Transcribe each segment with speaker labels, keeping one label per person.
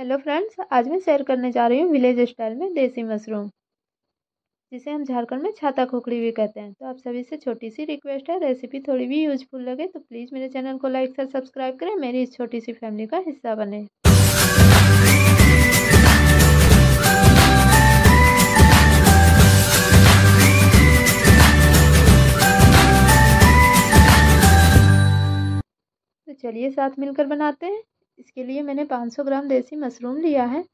Speaker 1: hello friends आज मैं share करने जा रही हूँ विलेज स्टाइल में देसी मशरूम जिसे हम झारखंड में छाता खोखड़ी भी कहते हैं तो आप सभी से छोटी सी रिक्वेस्ट है रेसिपी थोड़ी भी यूजफुल लगे तो प्लीज़ मेरे चैनल को लाइक से सब्सक्राइब करें मेरी इस छोटी सी फैमिली का हिस्सा बने तो चलिए साथ मिलकर बनाते हैं इसके लिए मैंने 500 ग्राम देसी मशरूम लिया है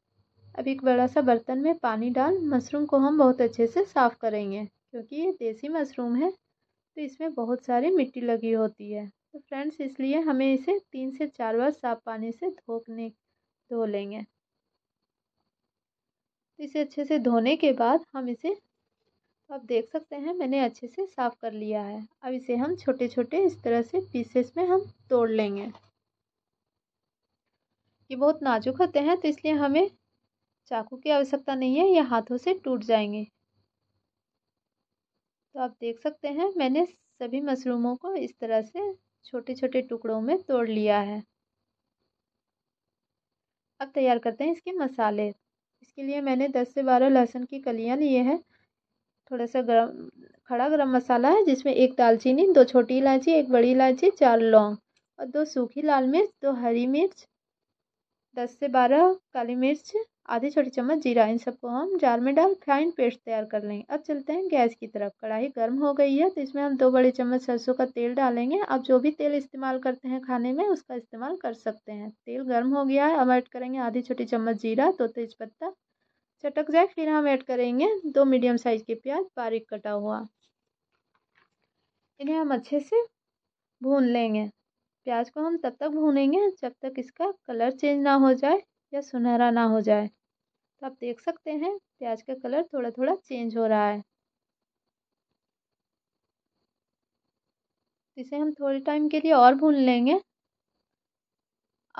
Speaker 1: अब एक बड़ा सा बर्तन में पानी डाल मशरूम को हम बहुत अच्छे से साफ़ करेंगे क्योंकि ये देसी मशरूम है तो इसमें बहुत सारी मिट्टी लगी होती है तो फ्रेंड्स इसलिए हमें इसे तीन से चार बार साफ पानी से धोने धो लेंगे तो इसे अच्छे से धोने के बाद हम इसे तो आप देख सकते हैं मैंने अच्छे से साफ़ कर लिया है अब इसे हम छोटे छोटे इस तरह से पीसेस में हम तोड़ लेंगे ये बहुत नाजुक होते हैं तो इसलिए हमें चाकू की आवश्यकता नहीं है ये हाथों से टूट जाएंगे तो आप देख सकते हैं मैंने सभी मशरूमों को इस तरह से छोटे छोटे टुकड़ों में तोड़ लिया है अब तैयार करते हैं इसके मसाले इसके लिए मैंने दस से बारह लहसुन की कलियाँ लिए हैं थोड़ा सा गरम खड़ा गरम मसाला है जिसमें एक दालचीनी दो छोटी इलायची एक बड़ी इलायची चार लौंग और दो सूखी लाल मिर्च दो हरी मिर्च दस से बारह काली मिर्च आधी छोटी चम्मच जीरा इन सबको हम जार में डाल फाइन पेस्ट तैयार कर लेंगे अब चलते हैं गैस की तरफ कढ़ाई गर्म हो गई है तो इसमें हम दो बड़े चम्मच सरसों का तेल डालेंगे अब जो भी तेल इस्तेमाल करते हैं खाने में उसका इस्तेमाल कर सकते हैं तेल गर्म हो गया है अब ऐड करेंगे आधी छोटी चम्मच जीरा दो पत्ता चटक जाए फिर हम ऐड करेंगे दो मीडियम साइज़ के प्याज बारीक कटा हुआ इन्हें हम अच्छे से भून लेंगे प्याज को हम तब तक भूनेंगे जब तक इसका कलर चेंज ना हो जाए या सुनहरा ना हो जाए तो आप देख सकते हैं प्याज का कलर थोड़ा थोड़ा चेंज हो रहा है इसे हम थोड़े टाइम के लिए और भून लेंगे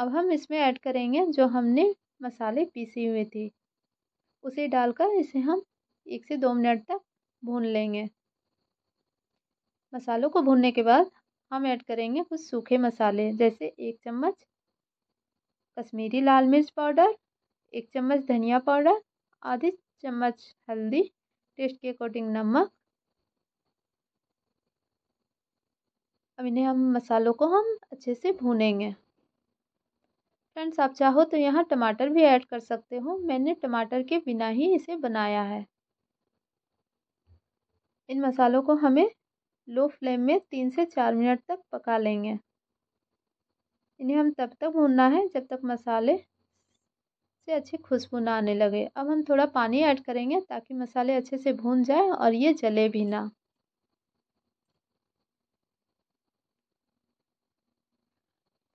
Speaker 1: अब हम इसमें ऐड करेंगे जो हमने मसाले पीसी हुए थे उसे डालकर इसे हम एक से दो मिनट तक भून लेंगे मसालों को भूनने के बाद हम ऐड करेंगे कुछ सूखे मसाले जैसे एक चम्मच कश्मीरी लाल मिर्च पाउडर एक चम्मच धनिया पाउडर आधी चम्मच हल्दी टेस्ट के अकॉर्डिंग नमक अब इन्हें हम मसालों को हम अच्छे से भूनेंगे फ्रेंड्स आप चाहो तो यहाँ टमाटर भी ऐड कर सकते हो मैंने टमाटर के बिना ही इसे बनाया है इन मसालों को हमें लो फ्लेम में तीन से चार मिनट तक पका लेंगे इन्हें हम तब तक भूनना है जब तक मसाले से अच्छी खुशबू ना आने लगे अब हम थोड़ा पानी ऐड करेंगे ताकि मसाले अच्छे से भून जाए और ये जले भी ना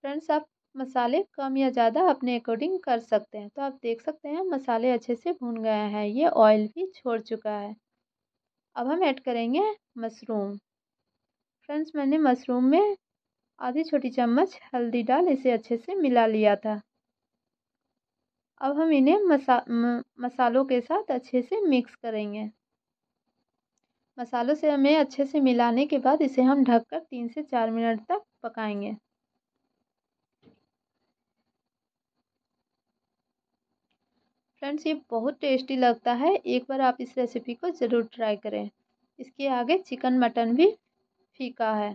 Speaker 1: फ्रेंड्स आप मसाले कम या ज़्यादा अपने अकॉर्डिंग कर सकते हैं तो आप देख सकते हैं मसाले अच्छे से भून गए हैं ये ऑयल भी छोड़ चुका है अब हम ऐड करेंगे मशरूम फ्रेंड्स मैंने मशरूम में आधी छोटी चम्मच हल्दी डाल इसे अच्छे से मिला लिया था अब हम इन्हें मसा मसालों के साथ अच्छे से मिक्स करेंगे मसालों से हमें अच्छे से मिलाने के बाद इसे हम ढककर तीन से चार मिनट तक पकाएंगे फ्रेंड्स ये बहुत टेस्टी लगता है एक बार आप इस रेसिपी को ज़रूर ट्राई करें इसके आगे चिकन मटन भी फीका है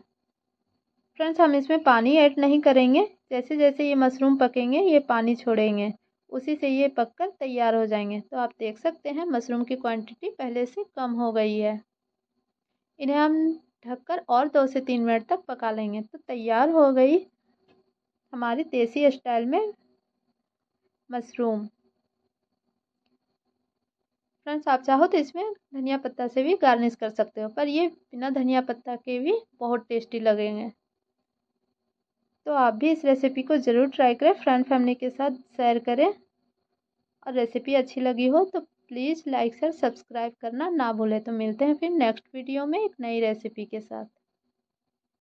Speaker 1: फ्रेंड्स हम इसमें पानी ऐड नहीं करेंगे जैसे जैसे ये मशरूम पकेंगे ये पानी छोड़ेंगे उसी से ये पककर तैयार हो जाएंगे तो आप देख सकते हैं मशरूम की क्वांटिटी पहले से कम हो गई है इन्हें हम ढककर और दो से तीन मिनट तक पका लेंगे तो तैयार हो गई हमारी देसी स्टाइल में मशरूम फ्रेंड्स आप चाहो तो इसमें धनिया पत्ता से भी गार्निश कर सकते हो पर ये बिना धनिया पत्ता के भी बहुत टेस्टी लगेंगे तो आप भी इस रेसिपी को ज़रूर ट्राई करें फ्रेंड फैमिली के साथ शेयर करें और रेसिपी अच्छी लगी हो तो प्लीज़ लाइक शेयर सब्सक्राइब करना ना भूलें तो मिलते हैं फिर नेक्स्ट वीडियो में एक नई रेसिपी के साथ